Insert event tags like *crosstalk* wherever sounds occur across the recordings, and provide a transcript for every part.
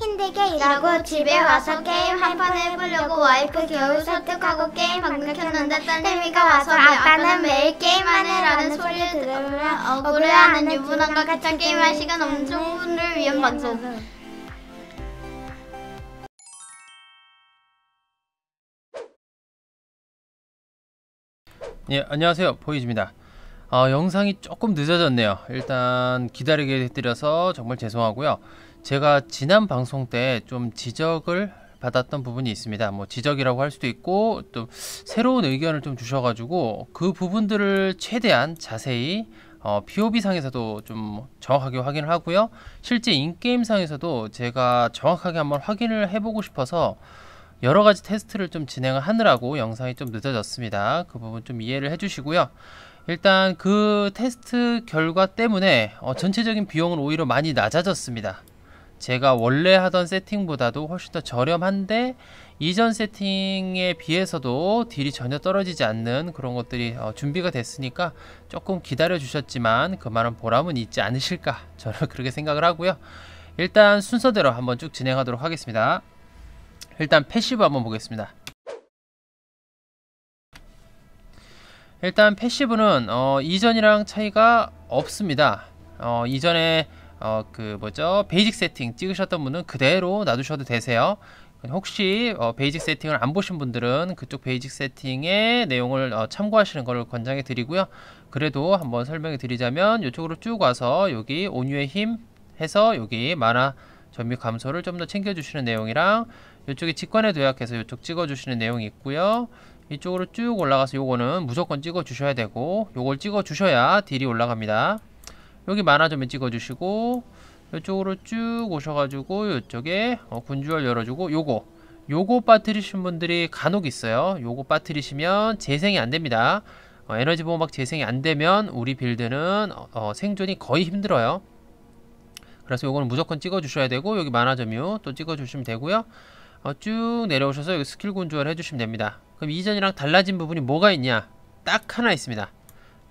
힘들게 일하고 집에 와서 게임 한 판 해보려고 와이프 겨우 설득하고 게임 방금 켰는데 딸내미가 와서 아빠는 매일 게임하네라는 소리를 들으며 억울해하는 유부남과 같이 게임할 시간 없는 청분을 위한 방송 예 안녕하세요 보이즈입니다 아, 영상이 조금 늦어졌네요 일단 기다리게 해드려서 정말 죄송하고요 제가 지난 방송 때 좀 지적을 받았던 부분이 있습니다. 뭐 지적이라고 할 수도 있고 또 새로운 의견을 좀 주셔가지고 그 부분들을 최대한 자세히 어, POB 상에서도 좀 정확하게 확인을 하고요. 실제 인게임 상에서도 제가 정확하게 한번 확인을 해보고 싶어서 여러 가지 테스트를 좀 진행을 하느라고 영상이 좀 늦어졌습니다. 그 부분 좀 이해를 해주시고요. 일단 그 테스트 결과 때문에 어, 전체적인 비용은 오히려 많이 낮아졌습니다. 제가 원래 하던 세팅보다도 훨씬 더 저렴한데 이전 세팅에 비해서도 딜이 전혀 떨어지지 않는 그런 것들이 어, 준비가 됐으니까 조금 기다려 주셨지만 그만한 보람은 있지 않으실까 저는 *laughs* 그렇게 생각을 하고요 일단 순서대로 한번 쭉 진행하도록 하겠습니다 일단 패시브 한번 보겠습니다 일단 패시브는 어, 이전이랑 차이가 없습니다 어, 이전에 어, 그 뭐죠 베이직 세팅 찍으셨던 분은 그대로 놔두셔도 되세요 혹시 어, 베이직 세팅을 안 보신 분들은 그쪽 베이직 세팅의 내용을 어, 참고하시는 걸 권장해 드리고요 그래도 한번 설명해 드리자면 이쪽으로 쭉 와서 여기 온유의 힘 해서 여기 만화 점유 감소를 좀 더 챙겨주시는 내용이랑 이쪽에 직관에 도약해서 이쪽 찍어주시는 내용이 있고요 이쪽으로 쭉 올라가서 요거는 무조건 찍어주셔야 되고 요걸 찍어주셔야 딜이 올라갑니다 여기 만화점에 찍어주시고 이쪽으로 쭉 오셔가지고 이쪽에 어, 군주얼 열어주고 요거 요거 빠뜨리신 분들이 간혹 있어요 요거 빠뜨리시면 재생이 안됩니다 어, 에너지 보호막 재생이 안되면 우리 빌드는 어, 어, 생존이 거의 힘들어요 그래서 요거는 무조건 찍어주셔야 되고 여기 만화점유 또 찍어주시면 되고요 어, 쭉 내려오셔서 여기 스킬 군주얼 해주시면 됩니다 그럼 이전이랑 달라진 부분이 뭐가 있냐 딱 하나 있습니다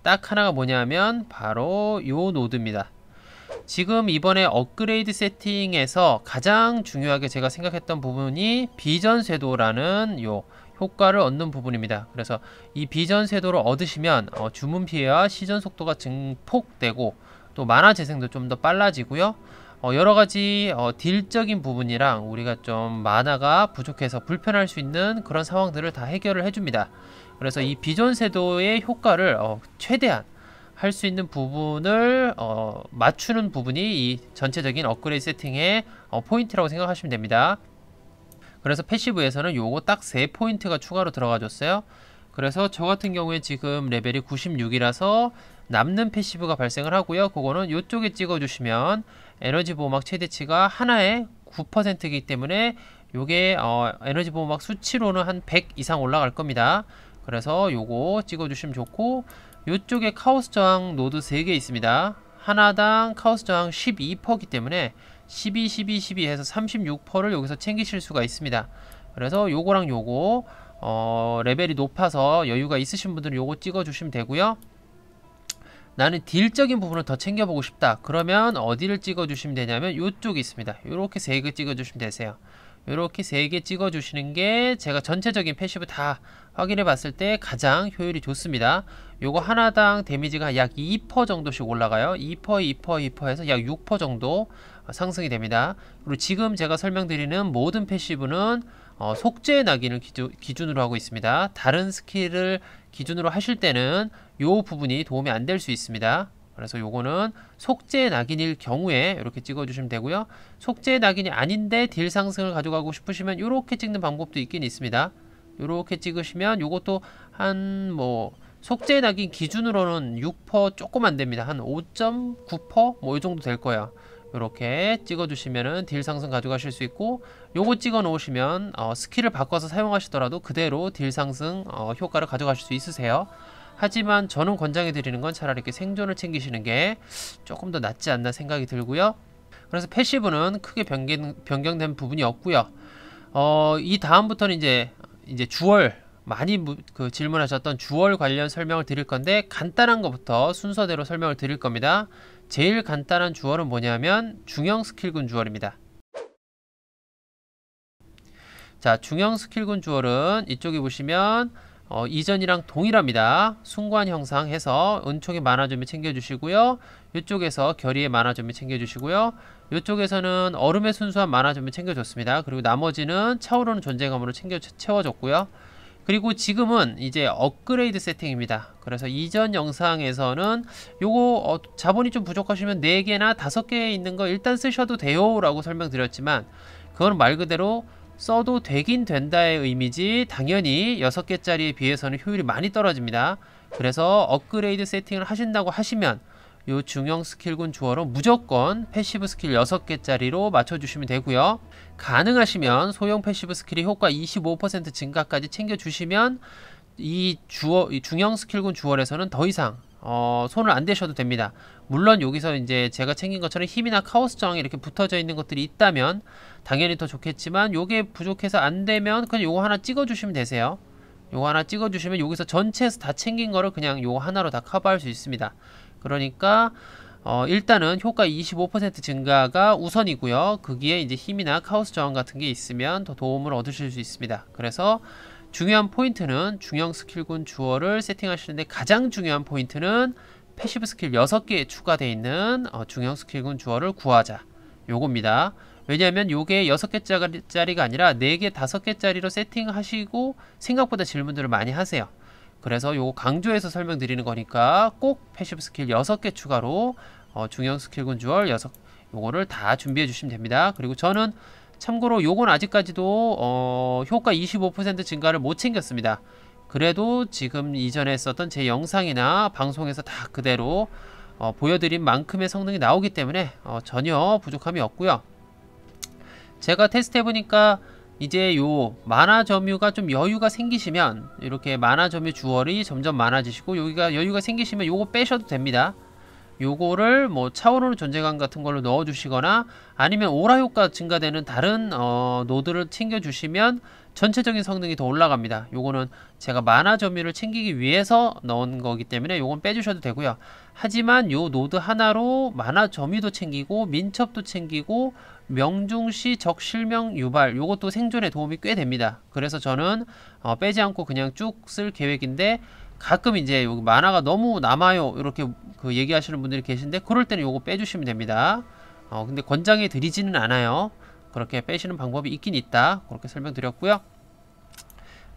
딱 하나가 뭐냐면 바로 요 노드입니다. 지금 이번에 업그레이드 세팅에서 가장 중요하게 제가 생각했던 부분이 비전 쇄도라는 요 효과를 얻는 부분입니다. 그래서 이 비전 쇄도를 얻으시면 어 주문 피해와 시전 속도가 증폭되고 또 만화 재생도 좀 더 빨라지고요. 어 여러가지 어 딜적인 부분이랑 우리가 좀 만화가 부족해서 불편할 수 있는 그런 상황들을 다 해결을 해줍니다. 그래서 이 비전세도의 효과를 어, 최대한 할 수 있는 부분을 어, 맞추는 부분이 이 전체적인 업그레이드 세팅의 어, 포인트라고 생각하시면 됩니다. 그래서 패시브에서는 요거 딱 세포인트가 추가로 들어가줬어요. 그래서 저 같은 경우에 지금 레벨이 96이라서 남는 패시브가 발생을 하고요. 그거는 요쪽에 찍어주시면 에너지 보호막 최대치가 하나에 9%이기 때문에 요게 어, 에너지 보호막 수치로는 한 100 이상 올라갈 겁니다. 그래서 요거 찍어주시면 좋고 요쪽에 카오스 저항 노드 3개 있습니다. 하나당 카오스 저항 12%이기 때문에 12, 12, 12 해서 36%를 여기서 챙기실 수가 있습니다. 그래서 요거랑 요거 어, 레벨이 높아서 여유가 있으신 분들은 요거 찍어주시면 되고요. 나는 딜적인 부분을 더 챙겨보고 싶다. 그러면 어디를 찍어주시면 되냐면 요쪽이 있습니다. 요렇게 3개 찍어주시면 되세요. 요렇게 3개 찍어주시는 게 제가 전체적인 패시브 다 확인해 봤을 때 가장 효율이 좋습니다. 요거 하나당 데미지가 약 2% 정도씩 올라가요. 2%, 2%, 2해서약 6% 정도 어, 상승이 됩니다. 그리고 지금 제가 설명드리는 모든 패시브는 어, 속죄 낙인을 기준, 으로 하고 있습니다. 다른 스킬을 기준으로 하실 때는 요 부분이 도움이 안 될 수 있습니다. 그래서 요거는 속죄 낙인일 경우에 이렇게 찍어주시면 되고요. 속죄 낙인이 아닌데 딜 상승을 가져가고 싶으시면 이렇게 찍는 방법도 있긴 있습니다. 이렇게 찍으시면 이것도 한 뭐 속재 낙인 기준으로는 6% 조금 안됩니다. 한 5.9%뭐 이 정도 될 거야. 이렇게 찍어주시면은 딜 상승 가져가실 수 있고 요거 찍어 놓으시면 어, 스킬을 바꿔서 사용하시더라도 그대로 딜 상승 어, 효과를 가져가실 수 있으세요. 하지만 저는 권장해 드리는 건 차라리 이렇게 생존을 챙기시는 게 조금 더 낫지 않나 생각이 들고요. 그래서 패시브는 크게 변경, 된 부분이 없고요. 어, 이 다음부터는 이제 이제 주얼 많이 무, 그 질문하셨던 주얼 관련 설명을 드릴 건데 간단한 것부터 순서대로 설명을 드릴 겁니다. 제일 간단한 주얼은 뭐냐면 중형 스킬군 주얼입니다 자, 중형 스킬군 주얼은 이쪽에 보시면 어, 이전이랑 동일합니다. 순관 형상 해서 은총의 만화 좀이 챙겨주시고요. 이쪽에서 결의의 만화 좀이 챙겨주시고요. 이쪽에서는 얼음의 순수한 만화 전면 챙겨줬습니다. 그리고 나머지는 차오르는 존재감으로 챙겨 채워줬고요. 그리고 지금은 이제 업그레이드 세팅입니다. 그래서 이전 영상에서는 요거 어, 자본이 좀 부족하시면 4개나 5개 있는 거 일단 쓰셔도 돼요 라고 설명드렸지만 그건 말 그대로 써도 되긴 된다의 의미지 당연히 6개짜리에 비해서는 효율이 많이 떨어집니다. 그래서 업그레이드 세팅을 하신다고 하시면 요 중형 스킬군 주어로 무조건 패시브 스킬 6개짜리로 맞춰주시면 되고요. 가능하시면 소형 패시브 스킬이 효과 25% 증가까지 챙겨주시면 이 주어 이 중형 스킬군 주얼에서는 더 이상 어, 손을 안 대셔도 됩니다. 물론 여기서 이제 제가 챙긴 것처럼 힘이나 카오스 저항이 이렇게 붙어져 있는 것들이 있다면 당연히 더 좋겠지만 요게 부족해서 안 되면 그냥 요거 하나 찍어주시면 되세요. 요거 하나 찍어주시면 여기서 전체에서 다 챙긴 거를 그냥 요거 하나로 다 커버할 수 있습니다. 그러니까 어, 일단은 효과 25% 증가가 우선이고요. 거기에 이제 힘이나 카오스 저항 같은 게 있으면 더 도움을 얻으실 수 있습니다. 그래서 중요한 포인트는 중형 스킬군 주어를 세팅하시는데 가장 중요한 포인트는 패시브 스킬 6개에 추가되어 있는 어, 중형 스킬군 주어를 구하자. 요겁니다. 왜냐하면 요게 6개짜리가 아니라 4개, 5개짜리로 세팅하시고 생각보다 질문들을 많이 하세요. 그래서 요거 강조해서 설명드리는 거니까 꼭 패시브 스킬 6개 추가로 어, 중형 스킬군 주얼 6 요거를 다 준비해 주시면 됩니다. 그리고 저는 참고로 요건 아직까지도 어, 효과 25% 증가를 못 챙겼습니다. 그래도 지금 이전에 썼던 제 영상이나 방송에서 다 그대로 어, 보여드린 만큼의 성능이 나오기 때문에 어, 전혀 부족함이 없고요. 제가 테스트해보니까 이제 요 만화 점유가 좀 여유가 생기시면 이렇게 만화 점유 주얼이 점점 많아지시고 여기가 여유가 생기시면 요거 빼셔도 됩니다. 요거를 뭐 차오르는 존재감 같은 걸로 넣어주시거나 아니면 오라 효과 증가되는 다른 어, 노드를 챙겨주시면 전체적인 성능이 더 올라갑니다. 요거는 제가 만화 점유를 챙기기 위해서 넣은 거기 때문에 요건 빼주셔도 되고요. 하지만 요 노드 하나로 만화 점유도 챙기고 민첩도 챙기고 명중시 적실명 유발 요것도 생존에 도움이 꽤 됩니다. 그래서 저는 어, 빼지 않고 그냥 쭉 쓸 계획인데 가끔 이제 여기 만화가 너무 남아요 이렇게 그 얘기하시는 분들이 계신데 그럴 때는 요거 빼주시면 됩니다. 어, 근데 권장해 드리지는 않아요. 그렇게 빼시는 방법이 있긴 있다. 그렇게 설명드렸고요.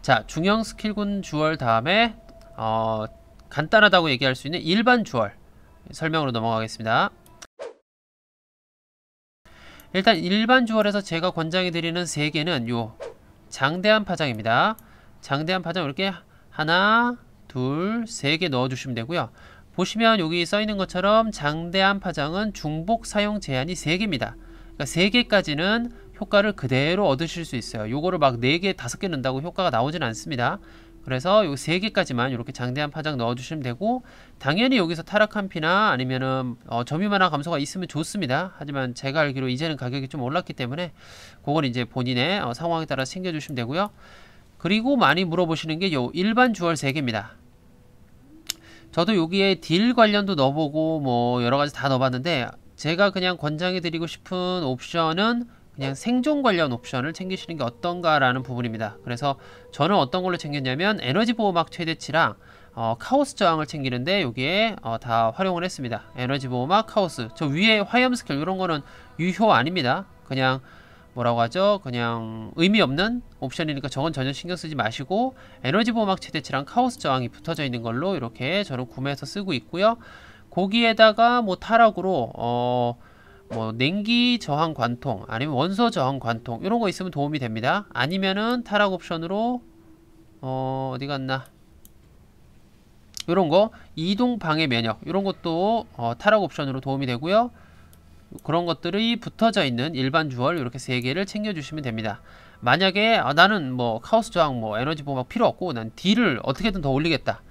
자 중형 스킬군 주얼 다음에 어, 간단하다고 얘기할 수 있는 일반 주얼 설명으로 넘어가겠습니다. 일단 일반 주얼에서 제가 권장해 드리는 세 개는 요 장대한 파장입니다. 장대한 파장 이렇게 하나, 둘, 세 개 넣어 주시면 되고요. 보시면 여기 써 있는 것처럼 장대한 파장은 중복 사용 제한이 세개입니다 그러니까 3개까지는 효과를 그대로 얻으실 수 있어요. 요거를 막 4개, 5개 넣는다고 효과가 나오진 않습니다. 그래서 요 세 개까지만 이렇게 장대한 파장 넣어주시면 되고 당연히 여기서 타락한 피나 아니면은 어, 점유 만화 감소가 있으면 좋습니다. 하지만 제가 알기로 이제는 가격이 좀 올랐기 때문에 그건 이제 본인의 어, 상황에 따라 챙겨주시면 되고요. 그리고 많이 물어보시는 게 요 일반 주얼 세 개입니다. 저도 여기에 딜 관련도 넣어보고 뭐 여러 가지 다 넣어봤는데 제가 그냥 권장해드리고 싶은 옵션은 그냥 생존 관련 옵션을 챙기시는 게 어떤가라는 부분입니다. 그래서 저는 어떤 걸로 챙겼냐면 에너지 보호막 최대치랑 어, 카오스 저항을 챙기는데 여기에 어, 다 활용을 했습니다. 에너지 보호막 카오스 저 위에 화염 스킬 이런 거는 유효 아닙니다. 그냥 뭐라고 하죠? 그냥 의미 없는 옵션이니까 저건 전혀 신경 쓰지 마시고 에너지 보호막 최대치랑 카오스 저항이 붙어져 있는 걸로 이렇게 저는 구매해서 쓰고 있고요. 거기에다가 뭐 타락으로 어뭐 냉기 저항 관통 아니면 원소 저항 관통 이런 거 있으면 도움이 됩니다 아니면은 타락 옵션으로 어 어디 갔나 이런 거 이동 방해 면역 이런 것도 어, 타락 옵션으로 도움이 되고요 그런 것들이 붙어져 있는 일반 주얼 이렇게 세 개를 챙겨주시면 됩니다 만약에 아, 나는 뭐 카오스 저항 뭐 에너지 보막 필요 없고 난 딜을 어떻게든 더 올리겠다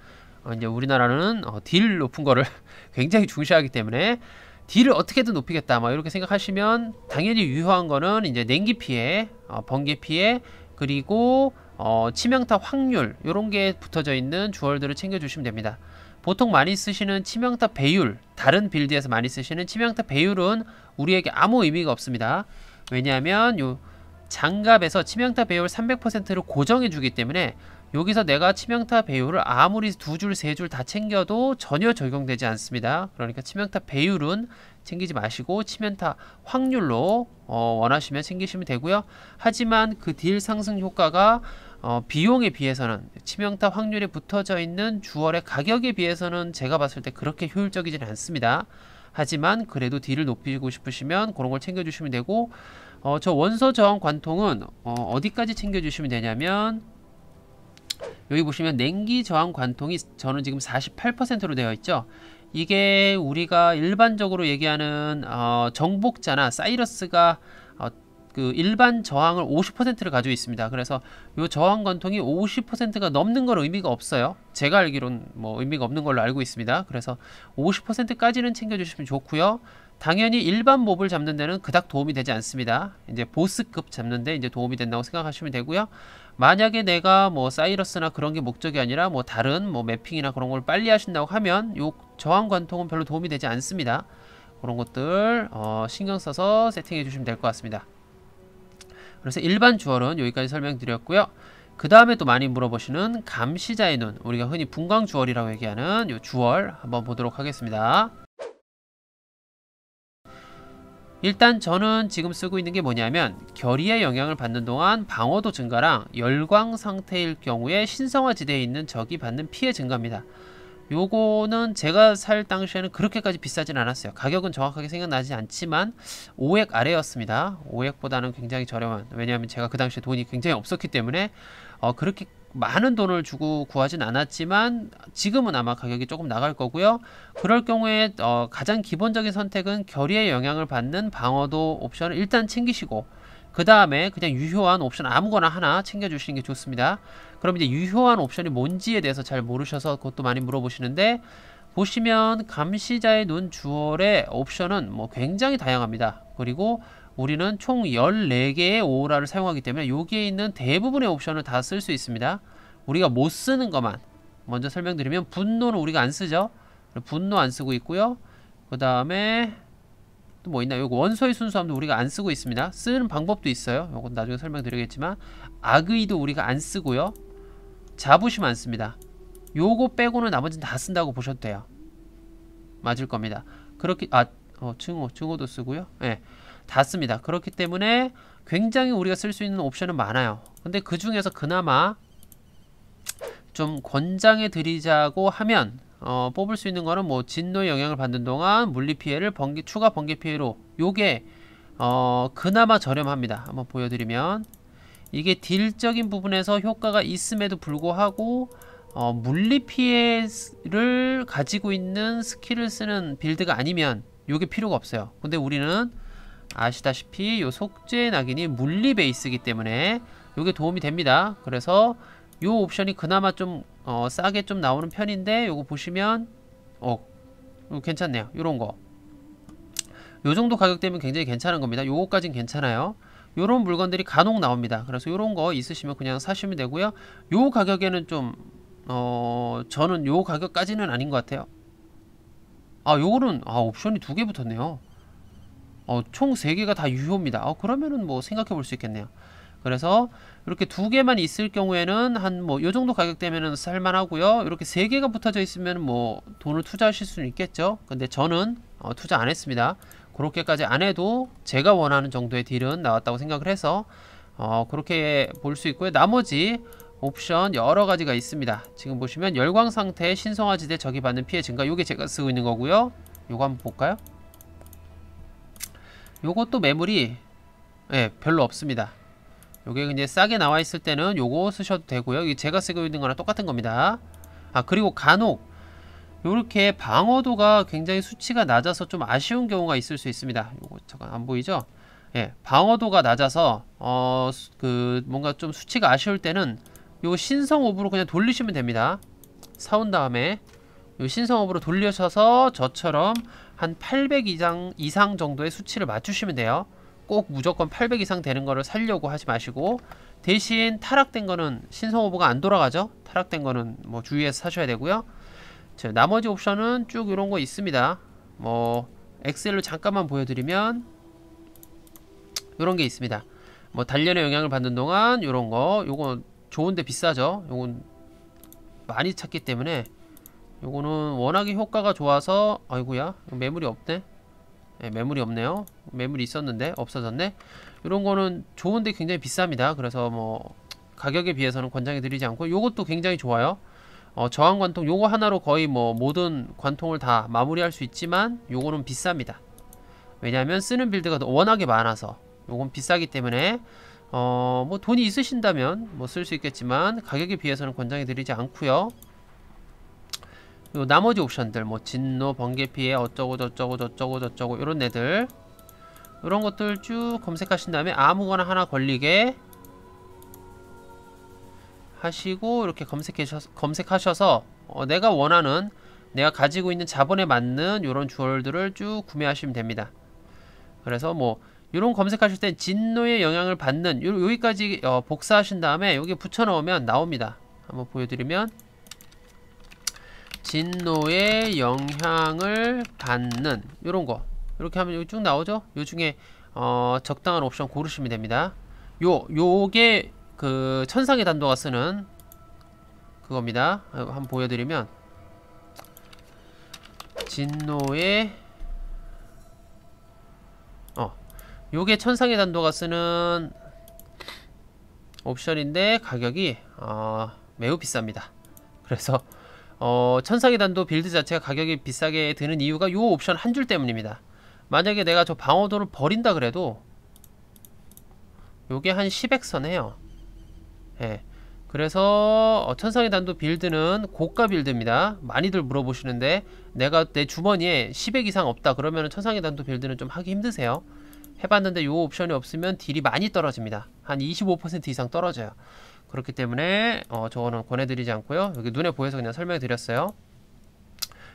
어, 이제 우리나라는 어, 딜 높은 거를 *laughs* 굉장히 중시하기 때문에 딜을 어떻게든 높이겠다 막 이렇게 생각하시면 당연히 유효한 거는 이제 냉기 피해, 어, 번개 피해 그리고 어, 치명타 확률 이런 게 붙어져 있는 주얼들을 챙겨주시면 됩니다. 보통 많이 쓰시는 치명타 배율, 다른 빌드에서 많이 쓰시는 치명타 배율은 우리에게 아무 의미가 없습니다. 왜냐하면 요 장갑에서 치명타 배율 300%를 고정해주기 때문에 여기서 내가 치명타 배율을 아무리 두 줄, 세 줄 다 챙겨도 전혀 적용되지 않습니다. 그러니까 치명타 배율은 챙기지 마시고 치명타 확률로 어, 원하시면 챙기시면 되고요. 하지만 그 딜 상승 효과가 어, 비용에 비해서는 치명타 확률에 붙어져 있는 주얼의 가격에 비해서는 제가 봤을 때 그렇게 효율적이진 않습니다. 하지만 그래도 딜을 높이고 싶으시면 그런 걸 챙겨주시면 되고 어, 저 원서 저항 관통은 어, 어디까지 챙겨주시면 되냐면 여기 보시면 냉기 저항 관통이 저는 지금 48%로 되어 있죠. 이게 우리가 일반적으로 얘기하는 어, 정복자나 사이러스가 어, 그 일반 저항을 50%를 가지고 있습니다. 그래서 이 저항 관통이 50%가 넘는 건 의미가 없어요. 제가 알기론 뭐 의미가 없는 걸로 알고 있습니다. 그래서 50%까지는 챙겨주시면 좋고요. 당연히 일반 몹을 잡는 데는 그닥 도움이 되지 않습니다. 이제 보스급 잡는데 이제 도움이 된다고 생각하시면 되고요. 만약에 내가 뭐 사이러스나 그런 게 목적이 아니라 뭐 다른 뭐 매핑이나 그런 걸 빨리 하신다고 하면 요 저항 관통은 별로 도움이 되지 않습니다. 그런 것들 어, 신경 써서 세팅해 주시면 될 것 같습니다. 그래서 일반 주얼은 여기까지 설명드렸고요. 그 다음에 또 많이 물어보시는 감시자의 눈 우리가 흔히 분광 주얼이라고 얘기하는 요 주얼 한번 보도록 하겠습니다. 일단 저는 지금 쓰고 있는 게 뭐냐면 결의에 영향을 받는 동안 방어도 증가랑 열광 상태일 경우에 신성화 지대에 있는 적이 받는 피해 증가입니다. 요거는 제가 살 당시에는 그렇게까지 비싸진 않았어요. 가격은 정확하게 생각나지 않지만 5액 아래였습니다. 5액보다는 굉장히 저렴한 왜냐하면 제가 그 당시에 돈이 굉장히 없었기 때문에 어, 그렇게 많은 돈을 주고 구하진 않았지만 지금은 아마 가격이 조금 나갈 거고요. 그럴 경우에 어, 가장 기본적인 선택은 결의에 영향을 받는 방어도 옵션을 일단 챙기시고 그 다음에 그냥 유효한 옵션 아무거나 하나 챙겨주시는 게 좋습니다. 그럼 이제 유효한 옵션이 뭔지에 대해서 잘 모르셔서 그것도 많이 물어보시는데 보시면 감시자의 눈주얼의 옵션은 뭐 굉장히 다양합니다. 그리고 우리는 총 14개의 오호라를 사용하기 때문에 여기에 있는 대부분의 옵션을 다 쓸 수 있습니다. 우리가 못 쓰는 것만 먼저 설명드리면 분노는 우리가 안 쓰죠. 분노 안 쓰고 있고요. 그 다음에 또 뭐 있나요? 거 원소의 순수함도 우리가 안 쓰고 있습니다. 쓰는 방법도 있어요. 요건 나중에 설명드리겠지만 악의도 우리가 안 쓰고요. 자부심 안 씁니다. 요거 빼고는 나머지는 다 쓴다고 보셔도 돼요. 맞을 겁니다. 그렇게 아 어, 증오 증오도 쓰고요. 예. 네. 닿습니다. 그렇기 때문에 굉장히 우리가 쓸 수 있는 옵션은 많아요. 근데 그 중에서 그나마 좀 권장해 드리자고 하면 어, 뽑을 수 있는 거는 뭐 진노의 영향을 받는 동안 물리 피해를 번개 추가 번개 피해로 요게 어, 그나마 저렴합니다. 한번 보여드리면 이게 딜적인 부분에서 효과가 있음에도 불구하고 어, 물리 피해를 가지고 있는 스킬을 쓰는 빌드가 아니면 요게 필요가 없어요. 근데 우리는 아시다시피 요속재 낙인이 물리 베이스이기 때문에 요게 도움이 됩니다. 그래서 요 옵션이 그나마 좀 어, 싸게 좀 나오는 편인데 요거 보시면 어, 어 괜찮네요. 요런 거. 요 정도 가격대면 굉장히 괜찮은 겁니다. 요거까진 괜찮아요. 요런 물건들이 간혹 나옵니다. 그래서 요런 거 있으시면 그냥 사시면 되고요. 요 가격에는 좀 어, 저는 요 가격까지는 아닌 것 같아요. 아, 요거는 아, 옵션이 두 개 붙었네요. 어, 총 3개가 다 유효입니다. 어, 그러면은 뭐 생각해 볼 수 있겠네요. 그래서 이렇게 두 개만 있을 경우에는 한 뭐요 정도 가격대면은 살만하고요. 이렇게 3 개가 붙어져 있으면 뭐 돈을 투자하실 수는 있겠죠. 근데 저는 어, 투자 안 했습니다. 그렇게까지 안 해도 제가 원하는 정도의 딜은 나왔다고 생각을 해서 어, 그렇게 볼 수 있고요. 나머지 옵션 여러 가지가 있습니다. 지금 보시면 열광 상태 신성화지대 저기 받는 피해 증가. 요게 제가 쓰고 있는 거고요. 요거 한번 볼까요? 요것도 매물이 예, 별로 없습니다. 요게 이제 싸게 나와 있을 때는 요거 쓰셔도 되고요. 이 제가 쓰고 있는 거랑 똑같은 겁니다. 아, 그리고 간혹 요렇게 방어도가 굉장히 수치가 낮아서 좀 아쉬운 경우가 있을 수 있습니다. 요거 잠깐 안 보이죠? 예, 방어도가 낮아서 어, 그 뭔가 좀 수치가 아쉬울 때는 요 신성업으로 그냥 돌리시면 됩니다. 사온 다음에 요 신성업으로 돌려셔서 저처럼 한800 이상, 이상 정도의 수치를 맞추시면 돼요. 꼭 무조건 800 이상 되는 거를 살려고 하지 마시고 대신 타락된 거는 신성 오버가 안 돌아가죠. 타락된 거는 뭐 주의해서 사셔야 되고요. 자, 나머지 옵션은 쭉 이런 거 있습니다. 뭐 엑셀로 잠깐만 보여드리면 이런 게 있습니다. 뭐단련의 영향을 받는 동안 이런 거 요건 좋은데 비싸죠. 요건 많이 찾기 때문에 요거는 워낙에 효과가 좋아서 아이구야 매물이 없네 네, 매물이 없네요 매물이 있었는데 없어졌네 이런 거는 좋은데 굉장히 비쌉니다 그래서 뭐 가격에 비해서는 권장해 드리지 않고 요것도 굉장히 좋아요 어, 저항 관통 요거 하나로 거의 뭐 모든 관통을 다 마무리할 수 있지만 요거는 비쌉니다 왜냐하면 쓰는 빌드가 워낙에 많아서 요건 비싸기 때문에 어 뭐 돈이 있으신다면 뭐 쓸 수 있겠지만 가격에 비해서는 권장해 드리지 않고요 그리고 나머지 옵션들 뭐 진노, 번개피해, 어쩌고 저쩌고 저쩌고 저쩌고 이런 애들 이런 것들 쭉 검색하신 다음에 아무거나 하나 걸리게 하시고 이렇게 검색하셔서, 검색하셔서 어, 내가 원하는 내가 가지고 있는 자본에 맞는 이런 주얼들을 쭉 구매하시면 됩니다. 그래서 뭐 이런 검색하실 땐 진노의 영향을 받는 요, 여기까지 어, 복사하신 다음에 여기 붙여넣으면 나옵니다. 한번 보여드리면 진노의 영향을 받는 요런거 이렇게 하면 여기 쭉 나오죠 요 중에 어, 적당한 옵션 고르시면 됩니다 요 요게 그 천상의 단도가 쓰는 그겁니다 한번 보여드리면 진노의 어 요게 천상의 단도가 쓰는 옵션인데 가격이 어, 매우 비쌉니다 그래서 어, 천상의단도 빌드 자체가 가격이 비싸게 드는 이유가 요 옵션 한 줄 때문입니다. 만약에 내가 저 방어도를 버린다 그래도 요게 한 10x 해요. 예. 그래서 어, 천상의 단도 빌드는 고가 빌드입니다. 많이들 물어보시는데 내가 내 주머니에 10액 이상 없다 그러면 천상의 단도 빌드는 좀 하기 힘드세요. 해봤는데 요 옵션이 없으면 딜이 많이 떨어집니다. 한 25% 이상 떨어져요. 그렇기 때문에 어, 저는 권해드리지 않고요. 여기 눈에 보여서 그냥 설명드렸어요.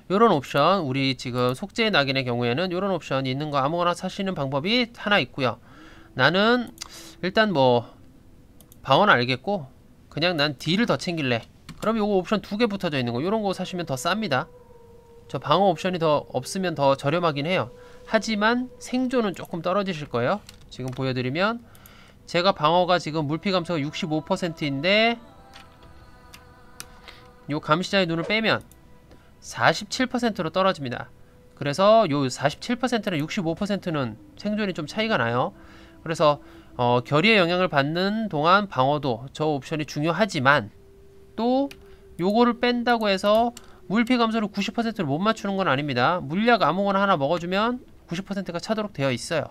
요런 옵션 우리 지금 속재 낙인의 경우에는 요런 옵션이 있는 거 아무거나 사시는 방법이 하나 있고요. 나는 일단 뭐 방어는 알겠고 그냥 난 D를 더 챙길래 그럼 요거 옵션 두 개 붙어져 있는 거 요런 거 사시면 더 쌉니다 저 방어 옵션이 더 없으면 더 저렴하긴 해요 하지만 생존은 조금 떨어지실 거예요 지금 보여드리면 제가 방어가 지금 물피 감소가 65%인데 요 감시자의 눈을 빼면 47%로 떨어집니다. 그래서 요 47%랑 65%는 생존이 좀 차이가 나요. 그래서 어, 결의에 영향을 받는 동안 방어도 저 옵션이 중요하지만 또 요거를 뺀다고 해서 물피 감소를 90%를 못 맞추는 건 아닙니다. 물약 아무거나 하나 먹어주면 90%가 차도록 되어 있어요.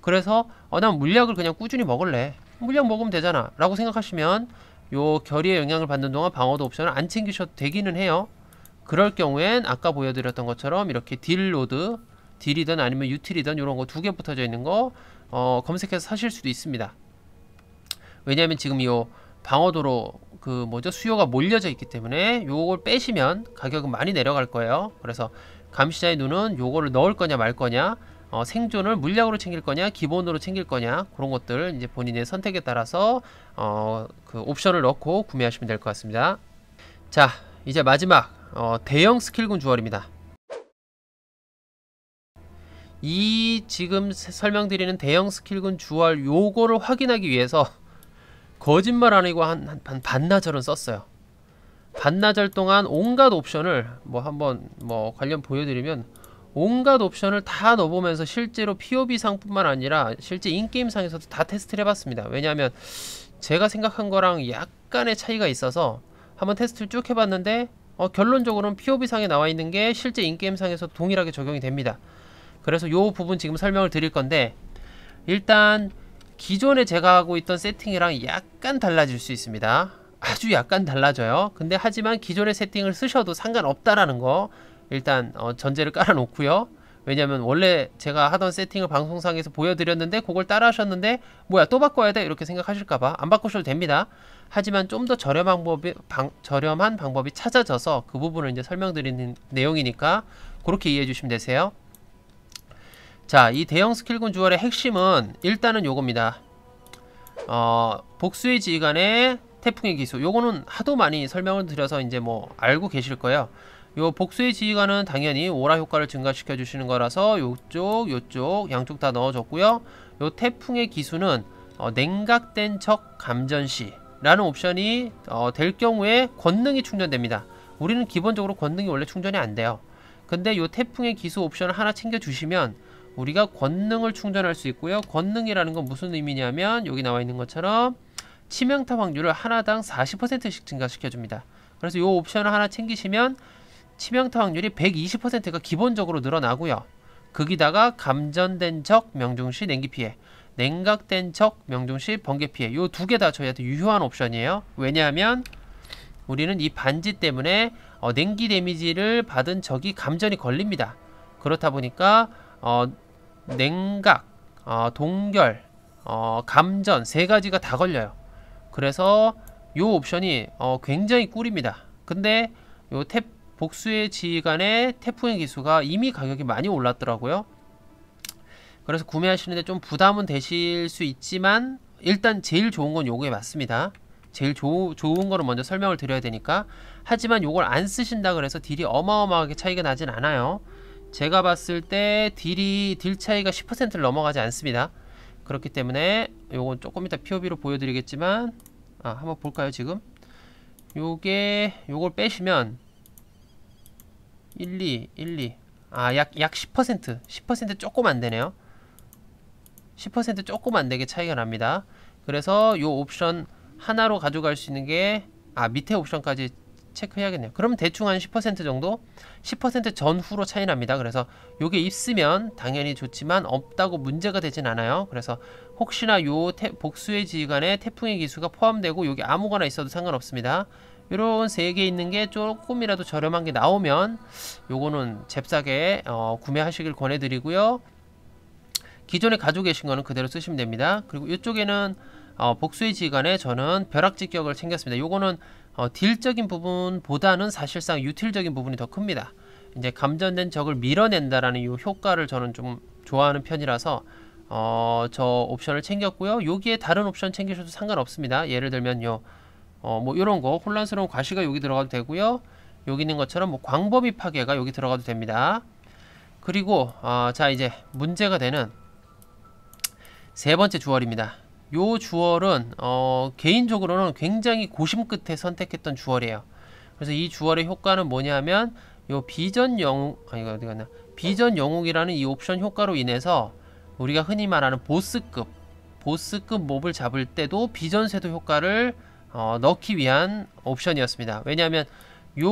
그래서 어난 물약을 그냥 꾸준히 먹을래 물약 먹으면 되잖아 라고 생각하시면 요결의에 영향을 받는 동안 방어도 옵션을 안 챙기셔도 되기는 해요 그럴 경우엔 아까 보여드렸던 것처럼 이렇게 딜로드 딜이든 아니면 유틸이든 이런 거 두 개 붙어져 있는 거 어, 검색해서 사실 수도 있습니다 왜냐하면 지금 요 방어도로 그 뭐죠 수요가 몰려져 있기 때문에 요걸 빼시면 가격은 많이 내려갈 거예요 그래서 감시자의 눈은 요거를 넣을 거냐 말 거냐 어, 생존을 물약으로 챙길 거냐 기본으로 챙길 거냐 그런 것들 이제 본인의 선택에 따라서 어, 그 옵션을 넣고 구매하시면 될 것 같습니다 자 이제 마지막 어, 대형 스킬군 주얼입니다 이 지금 설명드리는 대형 스킬군 주얼 요거를 확인하기 위해서 거짓말 아니고 한, 한, 한 반나절은 썼어요 반나절 동안 온갖 옵션을 뭐 한번 뭐 관련 보여드리면 온갖 옵션을 다 넣어보면서 실제로 POB상뿐만 아니라 실제 인게임상에서도 다 테스트를 해봤습니다. 왜냐하면 제가 생각한 거랑 약간의 차이가 있어서 한번 테스트를 쭉 해봤는데 어, 결론적으로는 POB상에 나와 있는 게 실제 인게임상에서 동일하게 적용이 됩니다. 그래서 요 부분 지금 설명을 드릴 건데 일단 기존에 제가 하고 있던 세팅이랑 약간 달라질 수 있습니다. 아주 약간 달라져요. 근데 하지만 기존의 세팅을 쓰셔도 상관없다라는 거 일단 어, 전제를 깔아놓고요. 왜냐면 원래 제가 하던 세팅을 방송상에서 보여드렸는데 그걸 따라 하셨는데 뭐야 또 바꿔야 돼 이렇게 생각하실까봐 안 바꾸셔도 됩니다 하지만 좀 더 저렴한 방법이 저렴한 방법이 찾아져서 그 부분을 이제 설명드리는 내용이니까 그렇게 이해해 주시면 되세요 자 이 대형 스킬군 주얼의 핵심은 일단은 요겁니다 어 복수의 지휘관의 태풍의 기수 요거는 하도 많이 설명을 드려서 이제 뭐 알고 계실 거예요 요 복수의 지휘관은 당연히 오라 효과를 증가시켜 주시는 거라서 요쪽 요쪽 양쪽 다 넣어줬고요 요 태풍의 기수는 어, 냉각된 척 감전시 라는 옵션이 어, 될 경우에 권능이 충전됩니다 우리는 기본적으로 권능이 원래 충전이 안 돼요 근데 요 태풍의 기수 옵션을 하나 챙겨 주시면 우리가 권능을 충전할 수 있고요 권능이라는 건 무슨 의미냐면 여기 나와 있는 것처럼 치명타 확률을 하나당 40%씩 증가시켜 줍니다 그래서 요 옵션을 하나 챙기시면 치명타 확률이 120%가 기본적으로 늘어나고요. 거기다가 감전된 척 명중시 냉기 피해, 냉각된 척 명중시 번개 피해 요 두 개 다 저희한테 유효한 옵션이에요. 왜냐하면 우리는 이 반지 때문에 어, 냉기 데미지를 받은 적이 감전이 걸립니다. 그렇다 보니까 어, 냉각, 어, 동결, 어, 감전 세 가지가 다 걸려요. 그래서 요 옵션이 어, 굉장히 꿀입니다. 근데 요탭 복수의 지휘관의 태풍의 기수가 이미 가격이 많이 올랐더라고요. 그래서 구매하시는데 좀 부담은 되실 수 있지만 일단 제일 좋은 건 요게 맞습니다. 제일 조, 좋은 거를 먼저 설명을 드려야 되니까 하지만 요걸 안 쓰신다 그래서 딜이 어마어마하게 차이가 나진 않아요. 제가 봤을 때 딜이 딜 차이가 10%를 넘어가지 않습니다. 그렇기 때문에 요건 조금 이따 POB로 보여드리겠지만 아 한번 볼까요 지금 요게 요걸 빼시면 12, 12. 아, 약, 약 10%. 10% 조금 안 되네요. 10% 조금 안 되게 차이가 납니다. 그래서 요 옵션 하나로 가져갈 수 있는 게, 아, 밑에 옵션까지 체크해야겠네요. 그럼 대충 한 10% 정도? 10% 전후로 차이 납니다. 그래서 요게 있으면 당연히 좋지만 없다고 문제가 되진 않아요. 그래서 혹시나 요 태, 복수의 지휘관에 태풍의 기수가 포함되고 요게 아무거나 있어도 상관없습니다. 이런 세 개 있는 게 조금이라도 저렴한 게 나오면 요거는 잽싸게 어, 구매하시길 권해드리고요. 기존에 가지고 계신 거는 그대로 쓰시면 됩니다. 그리고 이쪽에는 어, 복수의 지간에 저는 벼락지격을 챙겼습니다. 요거는 어, 딜적인 부분보다는 사실상 유틸적인 부분이 더 큽니다. 이제 감전된 적을 밀어낸다라는 요 효과를 저는 좀 좋아하는 편이라서 어, 저 옵션을 챙겼고요. 여기에 다른 옵션 챙기셔도 상관없습니다. 예를 들면 요 어, 뭐 이런 거 혼란스러운 과시가 여기 들어가도 되고요. 여기 있는 것처럼 뭐 광범위 파괴가 여기 들어가도 됩니다. 그리고 어, 자 이제 문제가 되는 세 번째 주얼입니다. 요 주얼은 어, 개인적으로는 굉장히 고심 끝에 선택했던 주얼이에요. 그래서 이 주얼의 효과는 뭐냐면 요 비전 영웅 아니 이거 어디 갔나 비전 영웅이라는 이 옵션 효과로 인해서 우리가 흔히 말하는 보스급 보스급 몹을 잡을 때도 비전세도 효과를 어, 넣기 위한 옵션이었습니다. 왜냐하면 요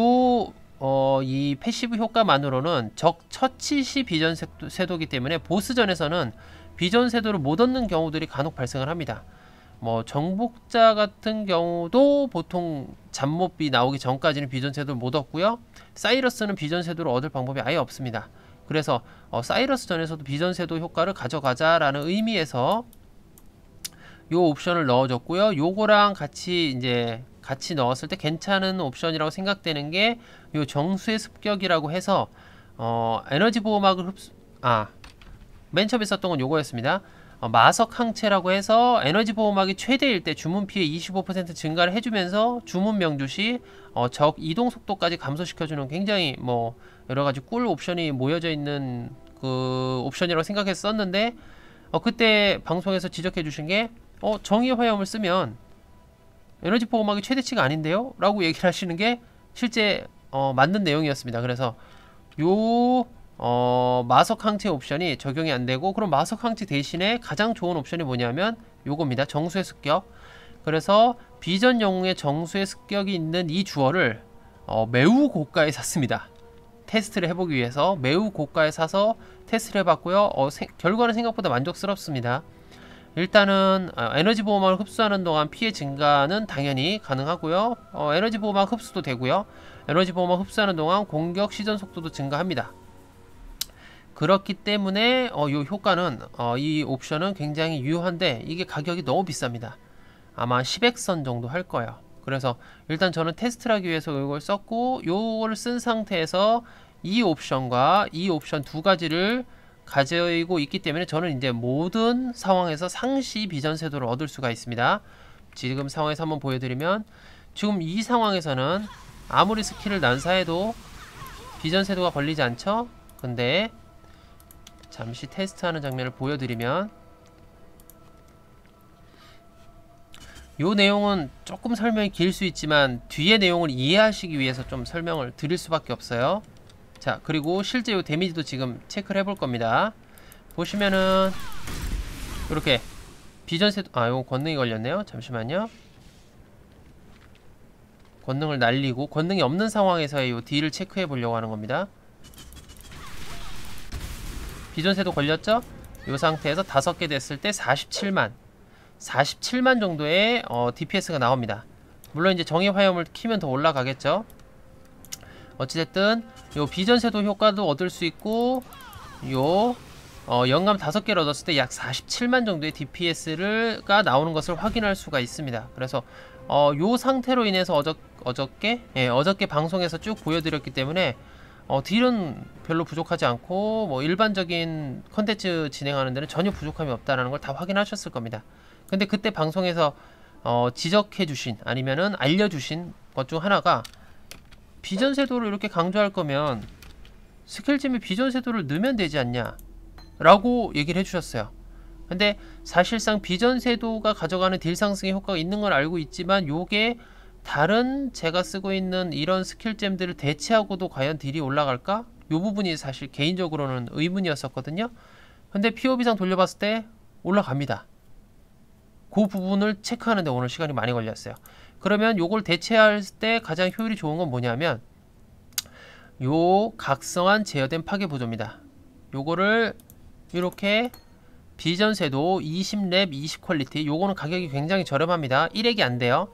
어, 이 패시브 효과만으로는 적 처치시 비전 세도기 때문에 보스전에서는 비전 세도를 못 얻는 경우들이 간혹 발생을 합니다. 뭐 정복자 같은 경우도 보통 잠못비 나오기 전까지는 비전 세도를 못 얻고요. 사이러스는 비전 세도를 얻을 방법이 아예 없습니다. 그래서 어, 사이러스 전에서도 비전 세도 효과를 가져가자라는 의미에서 요 옵션을 넣어줬고요. 요거랑 같이 이제 같이 넣었을 때 괜찮은 옵션이라고 생각되는 게 요 정수의 습격이라고 해서 어, 에너지 보호막을 흡수 아, 맨 처음에 썼던 건 요거였습니다. 어, 마석 항체라고 해서 에너지 보호막이 최대일 때 주문 피해 25% 증가를 해주면서 주문 명주시 어, 적 이동 속도까지 감소시켜주는 굉장히 뭐 여러 가지 꿀 옵션이 모여져 있는 그 옵션이라고 생각했었는데 어, 그때 방송에서 지적해 주신 게어 정의 화염을 쓰면 에너지 포음막이 최대치가 아닌데요? 라고 얘기를 하시는 게 실제 어, 맞는 내용이었습니다. 그래서 요 어, 마석 항체 옵션이 적용이 안되고 그럼 마석 항체 대신에 가장 좋은 옵션이 뭐냐면 요겁니다. 정수의 습격 그래서 비전 영웅의 정수의 습격이 있는 이 주어를 어, 매우 고가에 샀습니다. 테스트를 해보기 위해서 매우 고가에 사서 테스트를 해봤고요. 어, 세, 결과는 생각보다 만족스럽습니다. 일단은 어, 에너지 보호막을 흡수하는 동안 피해 증가는 당연히 가능하고요 어, 에너지 보호막 흡수도 되고요 에너지 보호막 흡수하는 동안 공격 시전 속도도 증가합니다 그렇기 때문에 어, 요 효과는 어, 이 옵션은 굉장히 유효한데 이게 가격이 너무 비쌉니다 아마 10액선 정도 할 거예요 그래서 일단 저는 테스트를 하기 위해서 이걸 썼고 이걸쓴 상태에서 이 옵션과 이 옵션 두 가지를 가지고 있기 때문에 저는 이제 모든 상황에서 상시 비전 세도를 얻을 수가 있습니다. 지금 상황에서 한번 보여드리면 지금 이 상황에서는 아무리 스킬을 난사해도 비전 세도가 걸리지 않죠? 근데 잠시 테스트하는 장면을 보여드리면 요 내용은 조금 설명이 길 수 있지만 뒤의 내용을 이해하시기 위해서 좀 설명을 드릴 수밖에 없어요. 자 그리고 실제 요 데미지도 지금 체크를 해볼 겁니다 보시면은 이렇게 비전세 도아이거 권능이 걸렸네요 잠시만요 권능을 날리고 권능이 없는 상황에서의 요 딜을 체크해 보려고 하는 겁니다 비전세도 걸렸죠? 이 상태에서 다섯 개 됐을 때 47만 47만 정도의 어, DPS가 나옵니다 물론 이제 정의 화염을 키면 더 올라가겠죠 어찌됐든 요 비전세도 효과도 얻을 수 있고 요 어, 영감 5개를 얻었을 때 약 47만 정도의 DPS가 나오는 것을 확인할 수가 있습니다. 그래서 어, 요 상태로 인해서 어저, 어저께 예, 어저께 방송에서 쭉 보여드렸기 때문에 어, 딜은 별로 부족하지 않고 뭐 일반적인 컨텐츠 진행하는 데는 전혀 부족함이 없다는 걸 다 확인하셨을 겁니다. 근데 그때 방송에서 어, 지적해 주신 아니면은 알려주신 것 중 하나가 비전세도를 이렇게 강조할 거면 스킬짐에 비전세도를 넣으면 되지 않냐 라고 얘기를 해주셨어요 근데 사실상 비전세도가 가져가는 딜 상승의 효과가 있는 걸 알고 있지만 요게 다른 제가 쓰고 있는 이런 스킬잼들을 대체하고도 과연 딜이 올라갈까? 요 부분이 사실 개인적으로는 의문이었었거든요 근데 POB상 돌려봤을 때 올라갑니다 그 부분을 체크하는데 오늘 시간이 많이 걸렸어요 그러면 요걸 대체할 때 가장 효율이 좋은 건 뭐냐면 요 각성한 제어된 파괴 보조입니다. 요거를 이렇게 비전세도 2 0랩 20퀄리티 요거는 가격이 굉장히 저렴합니다. 1액이 안 돼요.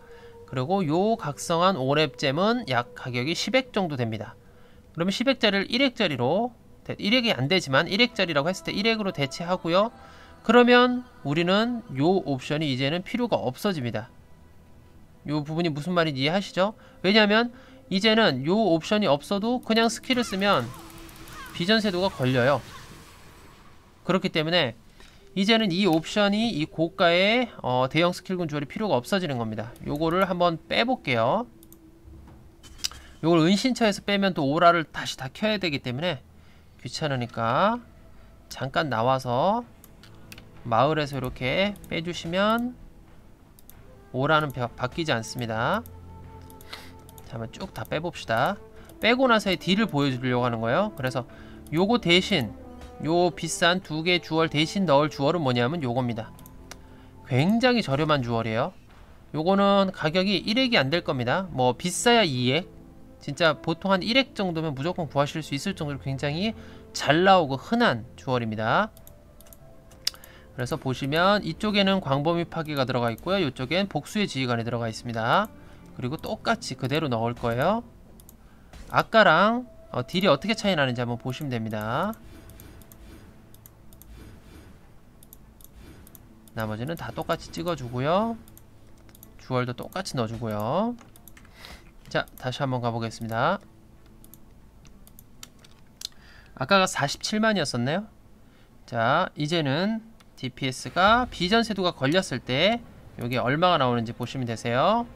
그리고 요 각성한 5랩잼은약 가격이 10액 정도 됩니다. 그러면 10액짜리를 1액짜리로 1액이 안 되지만 1액짜리라고 했을 때 1액으로 대체하고요. 그러면 우리는 요 옵션이 이제는 필요가 없어집니다. 이 부분이 무슨 말인지 이해하시죠? 왜냐면 이제는 요 옵션이 없어도 그냥 스킬을 쓰면 비전세도가 걸려요. 그렇기 때문에 이제는 이 옵션이 이 고가의 어, 대형 스킬군 조절이 필요가 없어지는 겁니다. 요거를 한번 빼볼게요. 요걸 은신처에서 빼면 또 오라를 다시 다 켜야 되기 때문에 귀찮으니까 잠깐 나와서 마을에서 이렇게 빼주시면 5라는 바뀌지 않습니다 자 한번 쭉 다 빼봅시다 빼고 나서의 D를 보여주려고 하는 거예요 그래서 요거 대신 요 비싼 두 개 주얼 대신 넣을 주얼은 뭐냐면 요겁니다 굉장히 저렴한 주얼이에요 요거는 가격이 1액이 안 될 겁니다 뭐 비싸야 2액 진짜 보통 한 1액 정도면 무조건 구하실 수 있을 정도로 굉장히 잘 나오고 흔한 주얼입니다 그래서 보시면 이쪽에는 광범위 파괴가 들어가 있고요. 이쪽엔 복수의 지휘관이 들어가 있습니다. 그리고 똑같이 그대로 넣을 거예요. 아까랑 어, 딜이 어떻게 차이 나는지 한번 보시면 됩니다. 나머지는 다 똑같이 찍어주고요. 주얼도 똑같이 넣어주고요. 자, 다시 한번 가보겠습니다. 아까가 47만이었었네요. 자, 이제는 DPS가 비전세도가 걸렸을 때 여기 얼마가 나오는지 보시면 되세요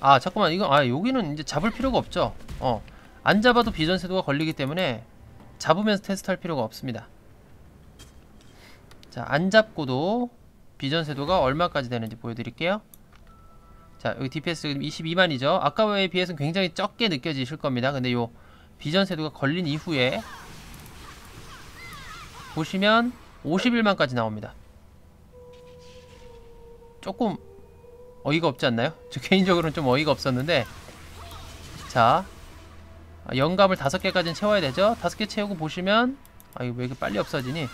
아 잠깐만 이거 아 여기는 이제 잡을 필요가 없죠 어안 잡아도 비전세도가 걸리기 때문에 잡으면서 테스트할 필요가 없습니다 자안 잡고도 비전세도가 얼마까지 되는지 보여드릴게요 자 여기 DPS 22만이죠 아까에 비해서는 굉장히 적게 느껴지실 겁니다 근데 요 비전세도가 걸린 이후에 보시면 51만까지 나옵니다. 조금 어이가 없지 않나요? 저 개인적으로는 좀 어이가 없었는데 자 아, 영감을 다섯 개까지는 채워야 되죠 다섯 개 채우고 보시면 아 이거 왜 이렇게 빨리 없어지니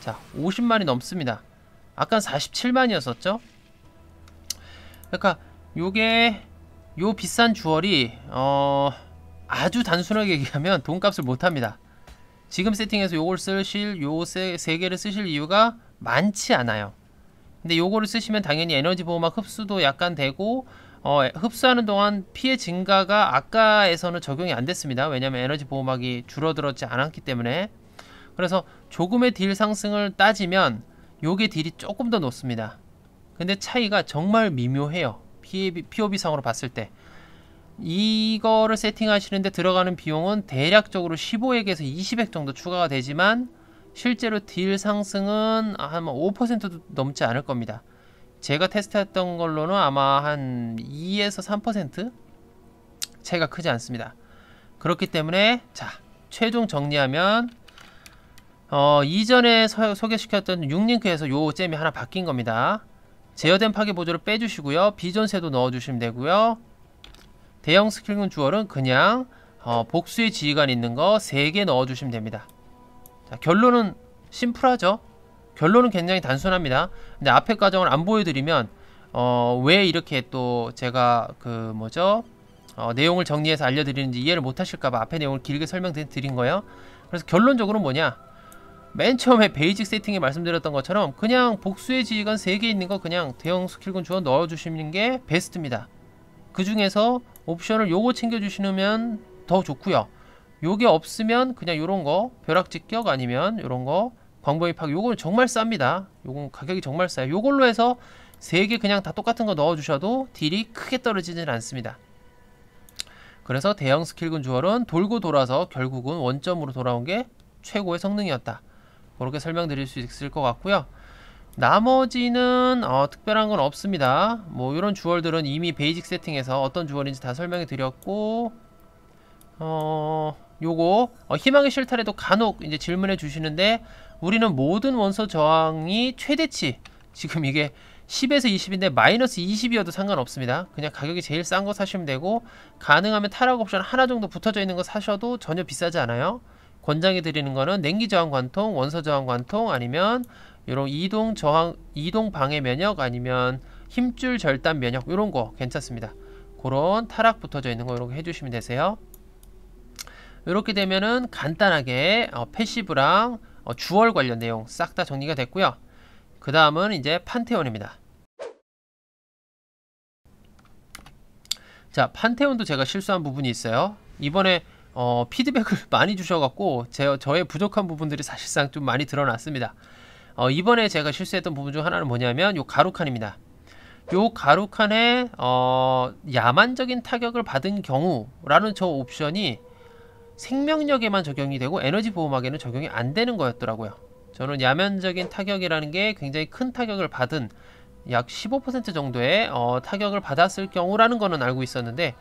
자 50만이 넘습니다 아까 47만이었었죠 그러니까 요게 요 비싼 주얼이 어 아주 단순하게 얘기하면 돈값을 못합니다 지금 세팅에서 요걸 쓰실 요세 개를 쓰실 이유가 많지 않아요. 근데 요거를 쓰시면 당연히 에너지 보호막 흡수도 약간 되고 어, 흡수하는 동안 피해 증가가 아까에서는 적용이 안 됐습니다. 왜냐하면 에너지 보호막이 줄어들었지 않았기 때문에 그래서 조금의 딜 상승을 따지면 요게 딜이 조금 더 높습니다. 근데 차이가 정말 미묘해요. POB상으로 봤을 때 이거를 세팅하시는데 들어가는 비용은 대략적으로 15액에서 20액 정도 추가가 되지만 실제로 딜 상승은 한 5%도 넘지 않을 겁니다. 제가 테스트했던 걸로는 아마 한 2에서 3% 차이가 크지 않습니다. 그렇기 때문에 자 최종 정리하면 어, 이전에 서, 소개시켰던 6링크에서 요 잼이 하나 바뀐 겁니다. 제어된 파괴 보조를 빼주시고요. 비전세도 넣어주시면 되고요. 대형 스킬군 주얼은 그냥 어, 복수의 지휘관 있는 거 3개 넣어주시면 됩니다. 자, 결론은 심플하죠? 결론은 굉장히 단순합니다. 근데 앞에 과정을 안 보여드리면 어, 왜 이렇게 또 제가 그 뭐죠? 어, 내용을 정리해서 알려드리는지 이해를 못하실까봐 앞에 내용을 길게 설명드린 거예요. 그래서 결론적으로 뭐냐? 맨 처음에 베이직 세팅에 말씀드렸던 것처럼 그냥 복수의 지휘관 3개 있는 거 그냥 대형 스킬군 주어 넣어주시는 게 베스트입니다. 그 중에서 옵션을 요거 챙겨주시면 더좋구요 요게 없으면 그냥 요런 거벼락직격 아니면 요런 거 광범위 파괴 요거는 정말 쌉니다. 요건 가격이 정말 싸요. 요걸로 해서 세 개 그냥 다 똑같은 거 넣어주셔도 딜이 크게 떨어지진 않습니다. 그래서 대형 스킬군 주얼은 돌고 돌아서 결국은 원점으로 돌아온 게 최고의 성능이었다. 그렇게 설명드릴 수 있을 것 같고요. 나머지는 어, 특별한 건 없습니다 뭐 이런 주얼들은 이미 베이직 세팅에서 어떤 주얼인지 다 설명해 드렸고 어 요거 어, 희망의 실타래도 간혹 이제 질문해 주시는데 우리는 모든 원소 저항이 최대치 지금 이게 10에서 20인데 마이너스 20이어도 상관없습니다 그냥 가격이 제일 싼 거 사시면 되고 가능하면 타락 옵션 하나 정도 붙어져 있는 거 사셔도 전혀 비싸지 않아요 권장해 드리는 거는 냉기 저항 관통, 원소 저항 관통 아니면 이런 이동 저항 이동 방해 면역 아니면 힘줄 절단 면역 이런 거 괜찮습니다. 그런 타락 붙어져 있는 거 이렇게 해주시면 되세요. 이렇게 되면은 간단하게 어, 패시브랑 어, 주얼 관련 내용 싹 다 정리가 됐고요. 그 다음은 이제 판테온입니다. 자 판테온도 제가 실수한 부분이 있어요. 이번에 어, 피드백을 *laughs* 많이 주셔갖고 저의 부족한 부분들이 사실상 좀 많이 드러났습니다. 어, 이번에 제가 실수했던 부분 중 하나는 뭐냐면 요 가루칸입니다. 요 가루칸에 어, 야만적인 타격을 받은 경우라는 저 옵션이 생명력에만 적용이 되고 에너지 보호막에는 적용이 안 되는 거였더라고요. 저는 야면적인 타격이라는 게 굉장히 큰 타격을 받은 약 15% 정도의 어, 타격을 받았을 경우라는 거는 알고 있었는데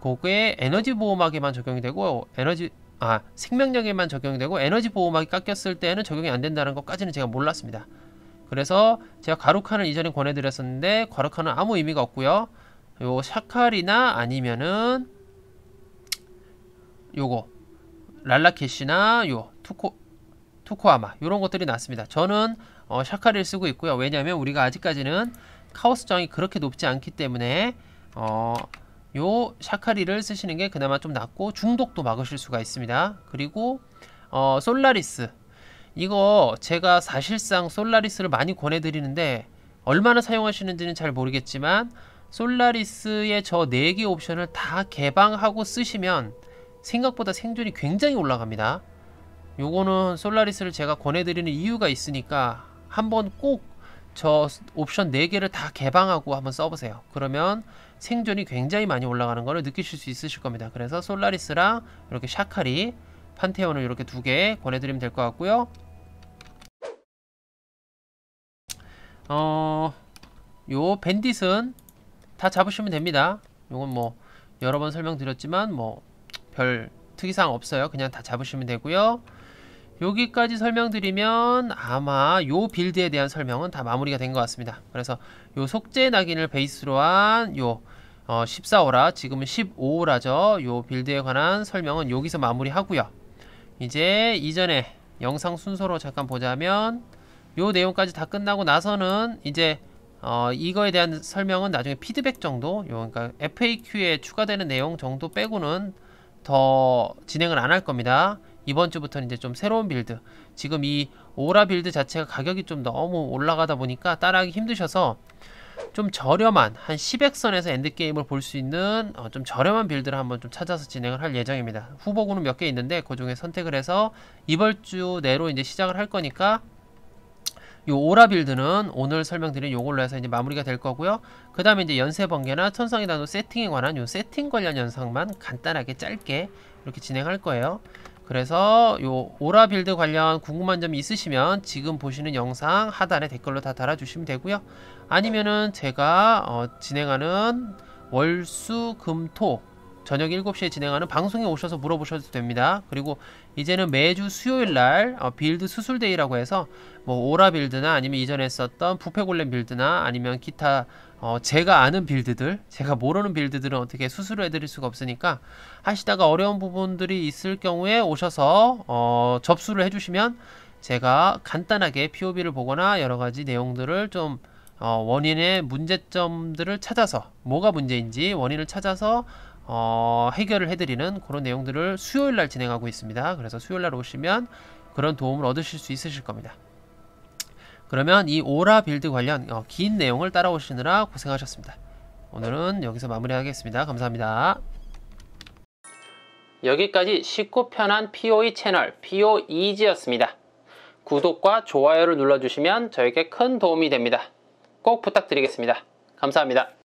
그게 에너지 보호막에만 적용이 되고 에너지 아 생명력에만 적용되고 에너지 보호막이 깎였을 때는 적용이 안 된다는 것까지는 제가 몰랐습니다. 그래서 제가 가루칸을 이전에 권해드렸었는데 가루칸은 아무 의미가 없고요. 요 샤칼이나 아니면은 요거 랄라캐시나 요 투코 투코아마 요런 것들이 나습니다 저는 어, 샤칼을 쓰고 있고요. 왜냐하면 우리가 아직까지는 카오스장이 그렇게 높지 않기 때문에 어, 요 샤카리를 쓰시는 게 그나마 좀 낫고 중독도 막으실 수가 있습니다. 그리고 어, 솔라리스 이거 제가 사실상 솔라리스를 많이 권해드리는데 얼마나 사용하시는지는 잘 모르겠지만 솔라리스의 저 4개 옵션을 다 개방하고 쓰시면 생각보다 생존이 굉장히 올라갑니다. 요거는 솔라리스를 제가 권해드리는 이유가 있으니까 한번 꼭 저 옵션 4개를 다 개방하고 한번 써보세요. 그러면 생존이 굉장히 많이 올라가는 것을 느끼실 수 있으실 겁니다. 그래서 솔라리스랑 이렇게 샤카리, 판테온을 이렇게 두 개 권해드리면 될 것 같고요. 어, 요 밴딧은 다 잡으시면 됩니다. 이건뭐 여러 번 설명드렸지만 뭐 별 특이사항 없어요. 그냥 다 잡으시면 되고요. 여기까지 설명드리면 아마 요 빌드에 대한 설명은 다 마무리가 된 것 같습니다. 그래서 요 속죄 낙인을 베이스로 한요 어, 14호라 지금은 15호라죠. 요 빌드에 관한 설명은 여기서 마무리하고요. 이제 이전에 영상 순서로 잠깐 보자면 요 내용까지 다 끝나고 나서는 이제 어, 이거에 대한 설명은 나중에 피드백 정도 요 그러니까 FAQ에 추가되는 내용 정도 빼고는 더 진행을 안 할 겁니다. 이번 주부터는 이제 좀 새로운 빌드 지금 이 오라 빌드 자체가 가격이 좀 너무 올라가다 보니까 따라하기 힘드셔서 좀 저렴한 한 10액선에서 엔드게임을 볼 수 있는 어, 좀 저렴한 빌드를 한번 좀 찾아서 진행을 할 예정입니다 후보군은 몇 개 있는데 그 중에 선택을 해서 이번 주 내로 이제 시작을 할 거니까 이 오라 빌드는 오늘 설명드린 요걸로 해서 이제 마무리가 될 거고요. 그 다음에 이제 연쇄 번개나 천성이 단호 세팅에 관한 요 세팅 관련 영상만 간단하게 짧게 이렇게 진행할 거예요. 그래서 요 오라 빌드 관련 궁금한 점이 있으시면 지금 보시는 영상 하단에 댓글로 다 달아주시면 되고요 아니면은 제가 어, 진행하는 월수금토 저녁 7시에 진행하는 방송에 오셔서 물어보셔도 됩니다. 그리고 이제는 매주 수요일 날 어, 빌드 수술데이라고 해서 뭐 오라 빌드나 아니면 이전에 썼던 부패 골렘 빌드나 아니면 기타 어, 제가 아는 빌드들, 제가 모르는 빌드들은 어떻게 수술을 해드릴 수가 없으니까 하시다가 어려운 부분들이 있을 경우에 오셔서 어, 접수를 해주시면 제가 간단하게 POB를 보거나 여러 가지 내용들을 좀 어, 원인의 문제점들을 찾아서 뭐가 문제인지 원인을 찾아서 어, 해결을 해드리는 그런 내용들을 수요일 날 진행하고 있습니다. 그래서 수요일 날 오시면 그런 도움을 얻으실 수 있으실 겁니다. 그러면 이 오라 빌드 관련 어, 긴 내용을 따라오시느라 고생하셨습니다. 오늘은 여기서 마무리하겠습니다. 감사합니다. 여기까지 쉽고 편한 POE 채널 POEG였습니다. 구독과 좋아요를 눌러주시면 저에게 큰 도움이 됩니다. 꼭 부탁드리겠습니다. 감사합니다.